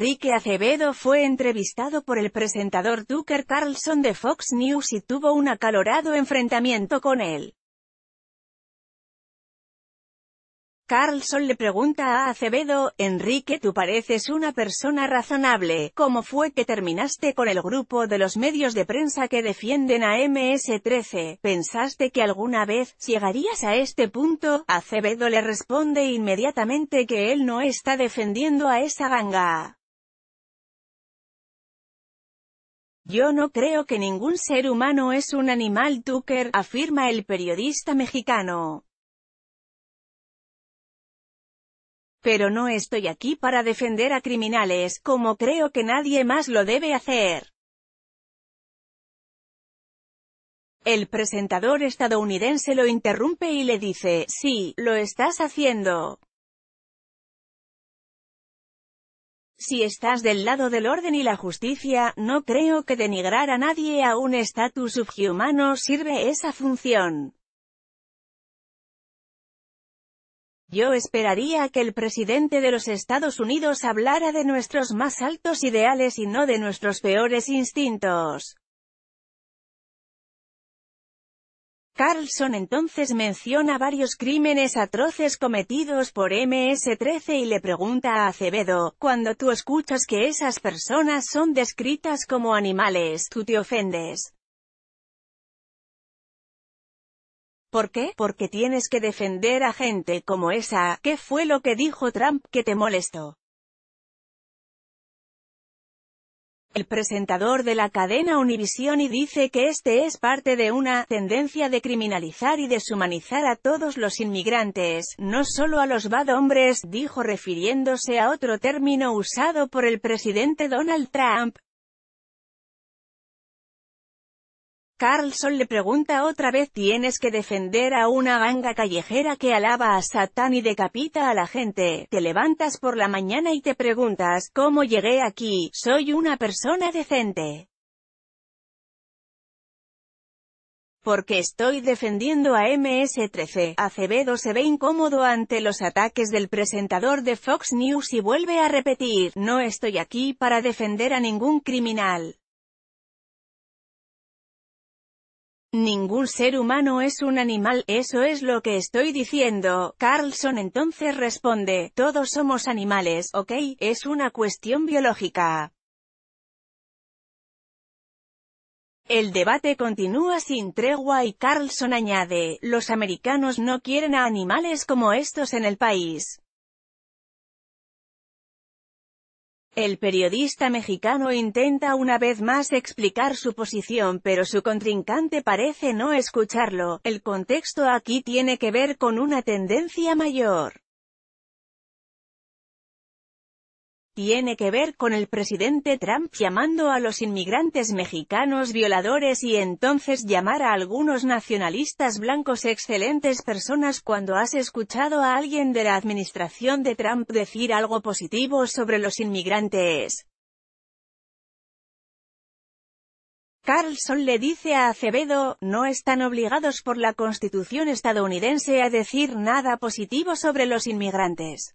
Enrique Acevedo fue entrevistado por el presentador Tucker Carlson de Fox News y tuvo un acalorado enfrentamiento con él. Carlson le pregunta a Acevedo, Enrique tú pareces una persona razonable, ¿cómo fue que terminaste con el grupo de los medios de prensa que defienden a MS-13? ¿Pensaste que alguna vez llegarías a este punto? Acevedo le responde inmediatamente que él no está defendiendo a esa ganga. Yo no creo que ningún ser humano es un animal Tucker, afirma el periodista mexicano. Pero no estoy aquí para defender a criminales, como creo que nadie más lo debe hacer. El presentador estadounidense lo interrumpe y le dice, sí, lo estás haciendo. Si estás del lado del orden y la justicia, no creo que denigrar a nadie a un estatus subhumano sirve esa función. Yo esperaría que el presidente de los Estados Unidos hablara de nuestros más altos ideales y no de nuestros peores instintos. Carlson entonces menciona varios crímenes atroces cometidos por MS-13 y le pregunta a Acevedo, cuando tú escuchas que esas personas son descritas como animales, tú te ofendes. ¿Por qué? Porque tienes que defender a gente como esa, ¿qué fue lo que dijo Trump que te molestó? el presentador de la cadena Univision y dice que este es parte de una tendencia de criminalizar y deshumanizar a todos los inmigrantes, no solo a los bad hombres, dijo refiriéndose a otro término usado por el presidente Donald Trump, Carlson le pregunta otra vez tienes que defender a una ganga callejera que alaba a Satán y decapita a la gente, te levantas por la mañana y te preguntas, ¿cómo llegué aquí? Soy una persona decente. Porque estoy defendiendo a MS-13, Acevedo se ve incómodo ante los ataques del presentador de Fox News y vuelve a repetir, no estoy aquí para defender a ningún criminal. Ningún ser humano es un animal, eso es lo que estoy diciendo. Carlson entonces responde, todos somos animales, ok, es una cuestión biológica. El debate continúa sin tregua y Carlson añade, los americanos no quieren a animales como estos en el país. El periodista mexicano intenta una vez más explicar su posición pero su contrincante parece no escucharlo. El contexto aquí tiene que ver con una tendencia mayor tiene que ver con el presidente Trump llamando a los inmigrantes mexicanos violadores y entonces llamar a algunos nacionalistas blancos excelentes personas cuando has escuchado a alguien de la administración de Trump decir algo positivo sobre los inmigrantes. Carlson le dice a Acevedo, no están obligados por la Constitución estadounidense a decir nada positivo sobre los inmigrantes.